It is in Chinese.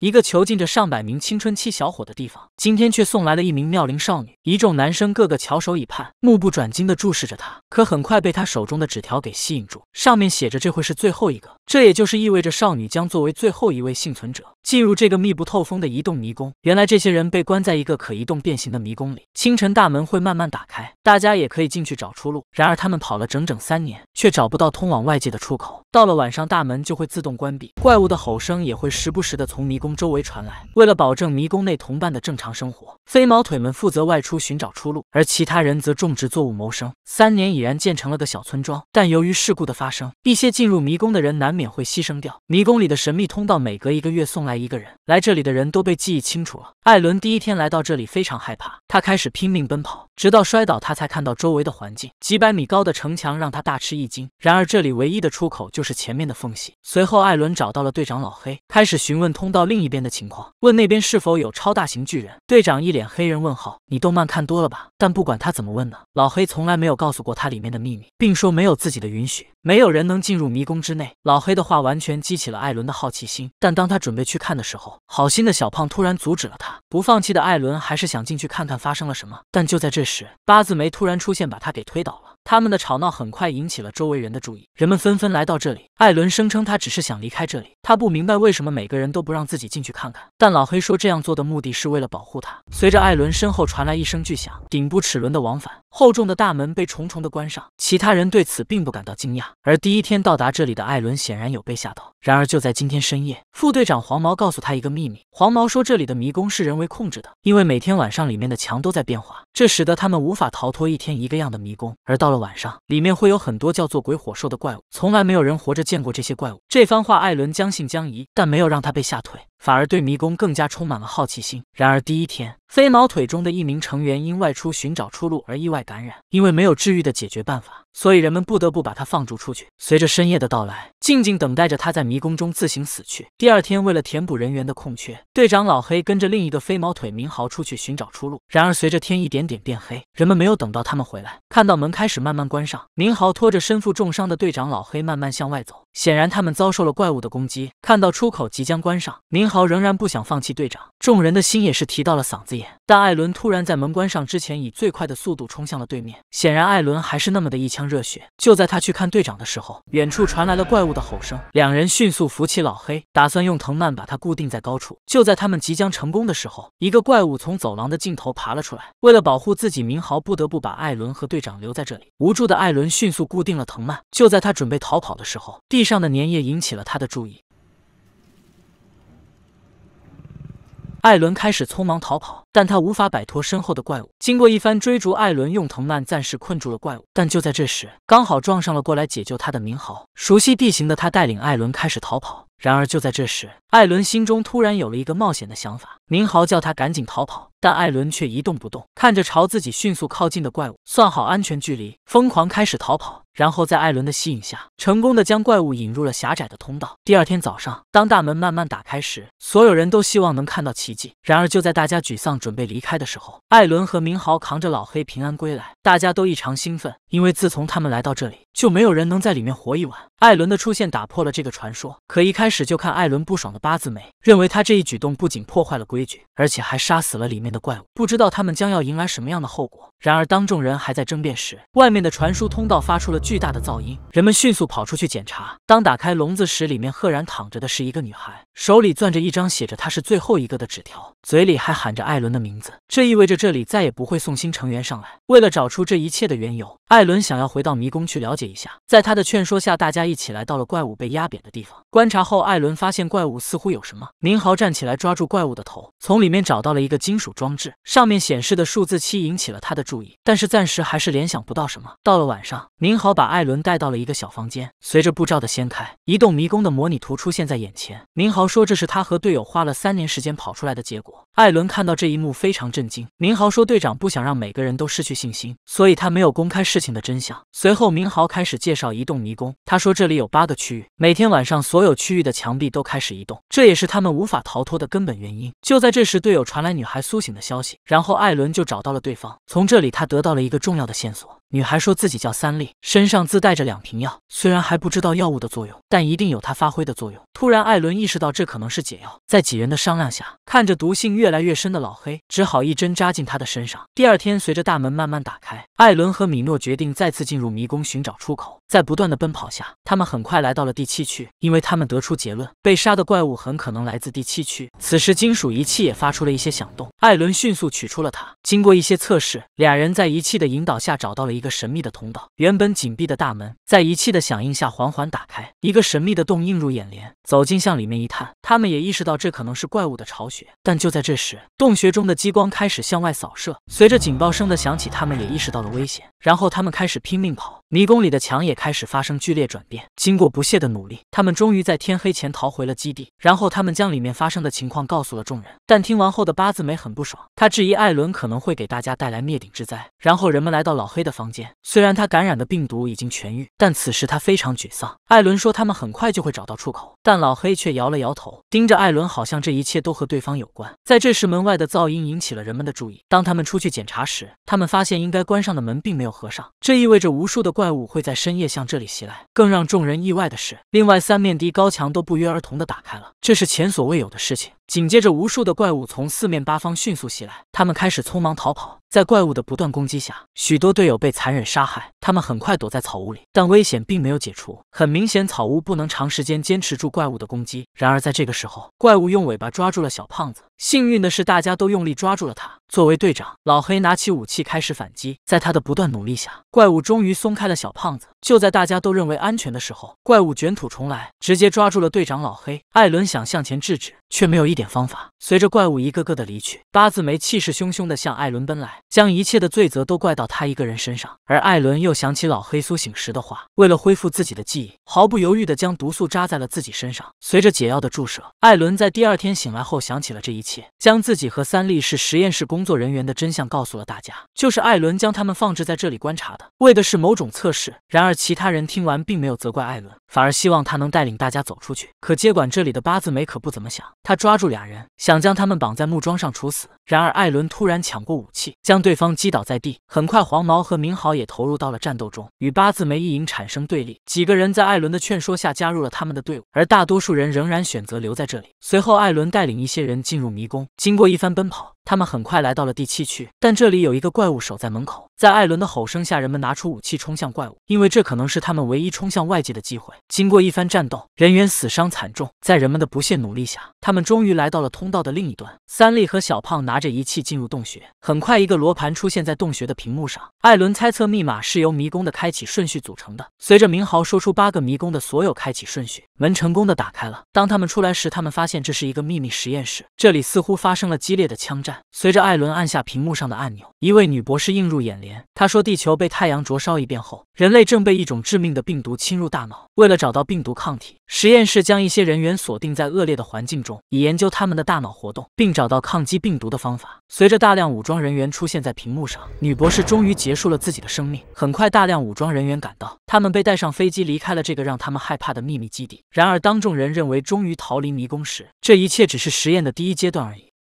一个囚禁着上百名青春期小伙的地方，今天却送来了一名妙龄少女。一众男生个个翘首以盼，目不转睛地注视着她。可很快被她手中的纸条给吸引住，上面写着：“这会是最后一个。”这也就是意味着少女将作为最后一位幸存者进入这个密不透风的移动迷宫。原来这些人被关在一个可移动变形的迷宫里，清晨大门会慢慢打开，大家也可以进去找出路。然而他们跑了整整三年，却找不到通往外界的出口。到了晚上，大门就会自动关闭，怪物的吼声也会时不时地从迷宫。周围传来。为了保证迷宫内同伴的正常生活，飞毛腿们负责外出寻找出路，而其他人则种植作物谋生。三年已然建成了个小村庄，但由于事故的发生，一些进入迷宫的人难免会牺牲掉。迷宫里的神秘通道每隔一个月送来一个人，来这里的人都被记忆清楚了。艾伦第一天来到这里非常害怕，他开始拼命奔跑，直到摔倒，他才看到周围的环境。几百米高的城墙让他大吃一惊。然而这里唯一的出口就是前面的缝隙。随后艾伦找到了队长老黑，开始询问通道另。另一边的情况，问那边是否有超大型巨人？队长一脸黑人问号，你动漫看多了吧？但不管他怎么问呢，老黑从来没有告诉过他里面的秘密，并说没有自己的允许，没有人能进入迷宫之内。老黑的话完全激起了艾伦的好奇心，但当他准备去看的时候，好心的小胖突然阻止了他。不放弃的艾伦还是想进去看看发生了什么，但就在这时，八字眉突然出现，把他给推倒了。他们的吵闹很快引起了周围人的注意，人们纷纷来到这里。艾伦声称他只是想离开这里，他不明白为什么每个人都不让自己进去看看。但老黑说，这样做的目的是为了保护他。随着艾伦身后传来一声巨响，顶部齿轮的往返。厚重的大门被重重的关上，其他人对此并不感到惊讶。而第一天到达这里的艾伦显然有被吓到。然而就在今天深夜，副队长黄毛告诉他一个秘密。黄毛说这里的迷宫是人为控制的，因为每天晚上里面的墙都在变化，这使得他们无法逃脱一天一个样的迷宫。而到了晚上，里面会有很多叫做鬼火兽的怪物，从来没有人活着见过这些怪物。这番话艾伦将信将疑，但没有让他被吓退。反而对迷宫更加充满了好奇心。然而第一天，飞毛腿中的一名成员因外出寻找出路而意外感染，因为没有治愈的解决办法，所以人们不得不把他放逐出去。随着深夜的到来，静静等待着他在迷宫中自行死去。第二天，为了填补人员的空缺，队长老黑跟着另一个飞毛腿明豪出去寻找出路。然而随着天一点点变黑，人们没有等到他们回来，看到门开始慢慢关上，明豪拖着身负重伤的队长老黑慢慢向外走。显然他们遭受了怪物的攻击，看到出口即将关上，明豪仍然不想放弃。队长众人的心也是提到了嗓子眼。但艾伦突然在门关上之前，以最快的速度冲向了对面。显然艾伦还是那么的一腔热血。就在他去看队长的时候，远处传来了怪物的吼声。两人迅速扶起老黑，打算用藤蔓把他固定在高处。就在他们即将成功的时候，一个怪物从走廊的尽头爬了出来。为了保护自己，明豪不得不把艾伦和队长留在这里。无助的艾伦迅速固定了藤蔓。就在他准备逃跑的时候，地。上的粘液引起了他的注意，艾伦开始匆忙逃跑，但他无法摆脱身后的怪物。经过一番追逐，艾伦用藤蔓暂时困住了怪物，但就在这时，刚好撞上了过来解救他的明豪。熟悉地形的他带领艾伦开始逃跑。然而就在这时，艾伦心中突然有了一个冒险的想法。明豪叫他赶紧逃跑，但艾伦却一动不动，看着朝自己迅速靠近的怪物，算好安全距离，疯狂开始逃跑。然后在艾伦的吸引下，成功的将怪物引入了狭窄的通道。第二天早上，当大门慢慢打开时，所有人都希望能看到奇迹。然而就在大家沮丧准备离开的时候，艾伦和明豪扛着老黑平安归来，大家都异常兴奋，因为自从他们来到这里，就没有人能在里面活一晚。艾伦的出现打破了这个传说。可一开始就看艾伦不爽的八字眉，认为他这一举动不仅破坏了规矩，而且还杀死了里面的怪物，不知道他们将要迎来什么样的后果。然而当众人还在争辩时，外面的传输通道发出了。巨大的噪音，人们迅速跑出去检查。当打开笼子时，里面赫然躺着的是一个女孩。手里攥着一张写着他是最后一个的纸条，嘴里还喊着艾伦的名字。这意味着这里再也不会送新成员上来。为了找出这一切的缘由，艾伦想要回到迷宫去了解一下。在他的劝说下，大家一起来到了怪物被压扁的地方。观察后，艾伦发现怪物似乎有什么。明豪站起来抓住怪物的头，从里面找到了一个金属装置，上面显示的数字七引起了他的注意，但是暂时还是联想不到什么。到了晚上，明豪把艾伦带到了一个小房间，随着布罩的掀开，一栋迷宫的模拟图出现在眼前。明豪。说这是他和队友花了三年时间跑出来的结果。艾伦看到这一幕非常震惊。明豪说，队长不想让每个人都失去信心，所以他没有公开事情的真相。随后，明豪开始介绍移动迷宫。他说，这里有八个区域，每天晚上所有区域的墙壁都开始移动，这也是他们无法逃脱的根本原因。就在这时，队友传来女孩苏醒的消息，然后艾伦就找到了对方。从这里，他得到了一个重要的线索。女孩说自己叫三丽，身上自带着两瓶药，虽然还不知道药物的作用，但一定有它发挥的作用。突然，艾伦意识到这可能是解药。在几人的商量下，看着毒性越来越深的老黑，只好一针扎进他的身上。第二天，随着大门慢慢打开，艾伦和米诺决定再次进入迷宫寻找出口。在不断的奔跑下，他们很快来到了第七区，因为他们得出结论，被杀的怪物很可能来自第七区。此时，金属仪器也发出了一些响动，艾伦迅速取出了它。经过一些测试，俩人在仪器的引导下找到了。一个神秘的通道，原本紧闭的大门在仪器的响应下缓缓打开，一个神秘的洞映入眼帘。走进向里面一探，他们也意识到这可能是怪物的巢穴。但就在这时，洞穴中的激光开始向外扫射，随着警报声的响起，他们也意识到了危险。然后他们开始拼命跑，迷宫里的墙也开始发生剧烈转变。经过不懈的努力，他们终于在天黑前逃回了基地。然后他们将里面发生的情况告诉了众人，但听完后的八字眉很不爽，他质疑艾伦可能会给大家带来灭顶之灾。然后人们来到老黑的房间，虽然他感染的病毒已经痊愈，但此时他非常沮丧。艾伦说他们很快就会找到出口，但老黑却摇了摇头，盯着艾伦，好像这一切都和对方有关。在这时，门外的噪音引起了人们的注意。当他们出去检查时，他们发现应该关上的门并没有。合上，这意味着无数的怪物会在深夜向这里袭来。更让众人意外的是，另外三面的高墙都不约而同的打开了，这是前所未有的事情。紧接着，无数的怪物从四面八方迅速袭来，他们开始匆忙逃跑。在怪物的不断攻击下，许多队友被残忍杀害。他们很快躲在草屋里，但危险并没有解除。很明显，草屋不能长时间坚持住怪物的攻击。然而，在这个时候，怪物用尾巴抓住了小胖子。幸运的是，大家都用力抓住了他。作为队长，老黑拿起武器开始反击。在他的不断努力下，怪物终于松开了小胖子。就在大家都认为安全的时候，怪物卷土重来，直接抓住了队长老黑。艾伦想向前制止，却没有一点方法。随着怪物一个个的离去，八字眉气势汹汹地向艾伦奔来，将一切的罪责都怪到他一个人身上。而艾伦又想起老黑苏醒时的话：为了恢复自己的记忆，毫不犹豫地将毒素扎在了自己身上。随着解药的注射，艾伦在第二天醒来后想起了这一切，将自己和三笠是实验室工。工作人员的真相告诉了大家，就是艾伦将他们放置在这里观察的，为的是某种测试。然而其他人听完并没有责怪艾伦，反而希望他能带领大家走出去。可接管这里的八字眉可不怎么想，他抓住俩人，想将他们绑在木桩上处死。然而艾伦突然抢过武器，将对方击倒在地。很快，黄毛和明豪也投入到了战斗中，与八字眉一营产生对立。几个人在艾伦的劝说下加入了他们的队伍，而大多数人仍然选择留在这里。随后，艾伦带领一些人进入迷宫，经过一番奔跑。他们很快来到了第七区，但这里有一个怪物守在门口。在艾伦的吼声下，人们拿出武器冲向怪物，因为这可能是他们唯一冲向外界的机会。经过一番战斗，人员死伤惨重。在人们的不懈努力下，他们终于来到了通道的另一端。三笠和小胖拿着仪器进入洞穴，很快一个罗盘出现在洞穴的屏幕上。艾伦猜测密码是由迷宫的开启顺序组成的。随着明豪说出八个迷宫的所有开启顺序，门成功的打开了。当他们出来时，他们发现这是一个秘密实验室，这里似乎发生了激烈的枪战。随着艾伦按下屏幕上的按钮，一位女博士映入眼帘。她说：“地球被太阳灼烧一遍后，人类正被一种致命的病毒侵入大脑。为了找到病毒抗体，实验室将一些人员锁定在恶劣的环境中，以研究他们的大脑活动，并找到抗击病毒的方法。”随着大量武装人员出现在屏幕上，女博士终于结束了自己的生命。很快，大量武装人员赶到，他们被带上飞机离开了这个让他们害怕的秘密基地。然而，当众人认为终于逃离迷宫时，这一切只是实验的第一阶段而已。